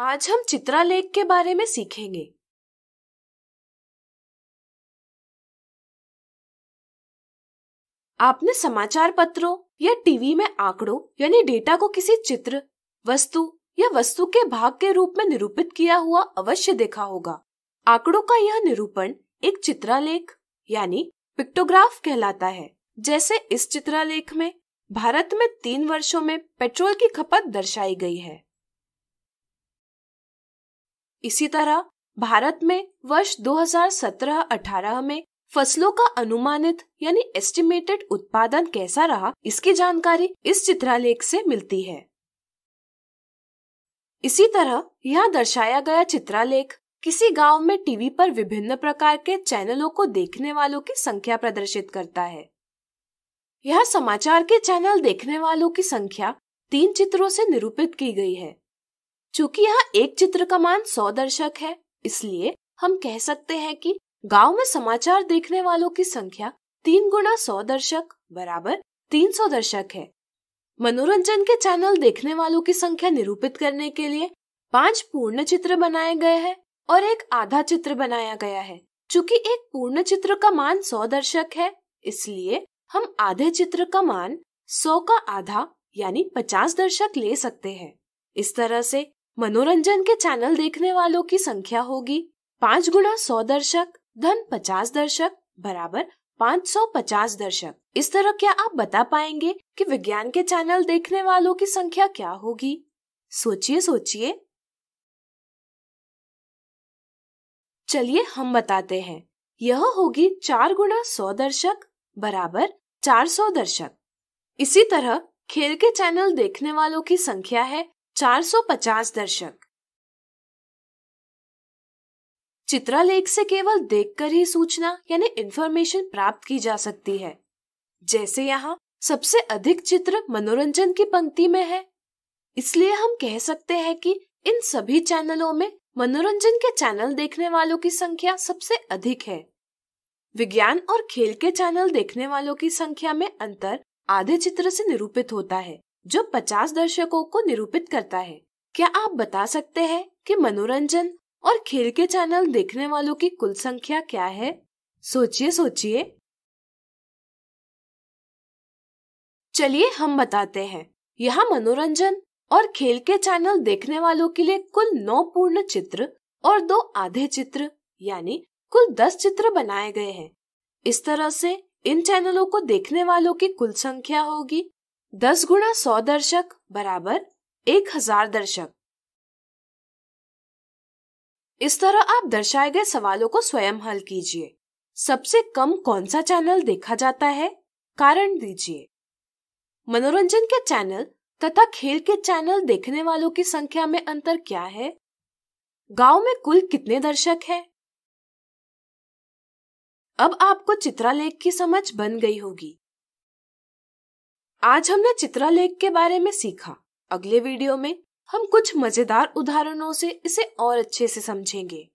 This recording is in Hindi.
आज हम चित्रा लेक के बारे में सीखेंगे आपने समाचार पत्रों या टीवी में आंकड़ों यानी डेटा को किसी चित्र वस्तु या वस्तु के भाग के रूप में निरूपित किया हुआ अवश्य देखा होगा आंकड़ों का यह निरूपण एक चित्रालेख यानी पिक्टोग्राफ कहलाता है जैसे इस चित्रालेख में भारत में तीन वर्षों में पेट्रोल की खपत दर्शाई गई है इसी तरह भारत में वर्ष 2017-18 में फसलों का अनुमानित यानी एस्टिमेटेड उत्पादन कैसा रहा इसकी जानकारी इस चित्रालेख से मिलती है इसी तरह यह दर्शाया गया चित्रालेख किसी गांव में टीवी पर विभिन्न प्रकार के चैनलों को देखने वालों की संख्या प्रदर्शित करता है यह समाचार के चैनल देखने वालों की संख्या तीन चित्रों से निरूपित की गई है चूंकि यहाँ एक चित्र का मान सौ दर्शक है इसलिए हम कह सकते हैं कि गांव में समाचार देखने वालों की संख्या तीन गुना सौ दर्शक बराबर तीन सौ दर्शक है मनोरंजन के चैनल देखने वालों की संख्या निरूपित करने के लिए पांच पूर्ण चित्र बनाए गए हैं और एक आधा चित्र बनाया गया है चूंकि एक पूर्ण चित्र का मान सौ दर्शक है इसलिए हम आधे चित्र का मान सौ का आधा यानी पचास दर्शक ले सकते हैं इस तरह से मनोरंजन के चैनल देखने वालों की संख्या होगी पाँच गुना सौ दर्शक धन पचास दर्शक बराबर सौ पचास दर्शक इस तरह क्या आप बता पाएंगे कि विज्ञान के चैनल देखने वालों की संख्या क्या होगी सोचिए सोचिए चलिए हम बताते हैं यह होगी चार गुना सौ दर्शक बराबर चार सौ दर्शक इसी तरह खेल के चैनल देखने वालों की संख्या है 450 दर्शक चित्रालेख से केवल देखकर ही सूचना यानी इंफॉर्मेशन प्राप्त की जा सकती है जैसे यहाँ सबसे अधिक चित्र मनोरंजन की पंक्ति में है इसलिए हम कह सकते हैं कि इन सभी चैनलों में मनोरंजन के चैनल देखने वालों की संख्या सबसे अधिक है विज्ञान और खेल के चैनल देखने वालों की संख्या में अंतर आधे चित्र से निरूपित होता है जो पचास दर्शकों को निरूपित करता है क्या आप बता सकते हैं कि मनोरंजन और खेल के चैनल देखने वालों की कुल संख्या क्या है सोचिए सोचिए चलिए हम बताते हैं यहाँ मनोरंजन और खेल के चैनल देखने वालों के लिए कुल नौ पूर्ण चित्र और दो आधे चित्र यानी कुल दस चित्र बनाए गए हैं इस तरह से इन चैनलों को देखने वालों की कुल संख्या होगी दस गुणा सौ दर्शक बराबर एक हजार दर्शक इस तरह आप दर्शाए गए सवालों को स्वयं हल कीजिए सबसे कम कौन सा चैनल देखा जाता है कारण दीजिए मनोरंजन के चैनल तथा खेल के चैनल देखने वालों की संख्या में अंतर क्या है गांव में कुल कितने दर्शक हैं? अब आपको चित्रालेख की समझ बन गई होगी आज हमने चित्रालेख के बारे में सीखा अगले वीडियो में हम कुछ मजेदार उदाहरणों से इसे और अच्छे से समझेंगे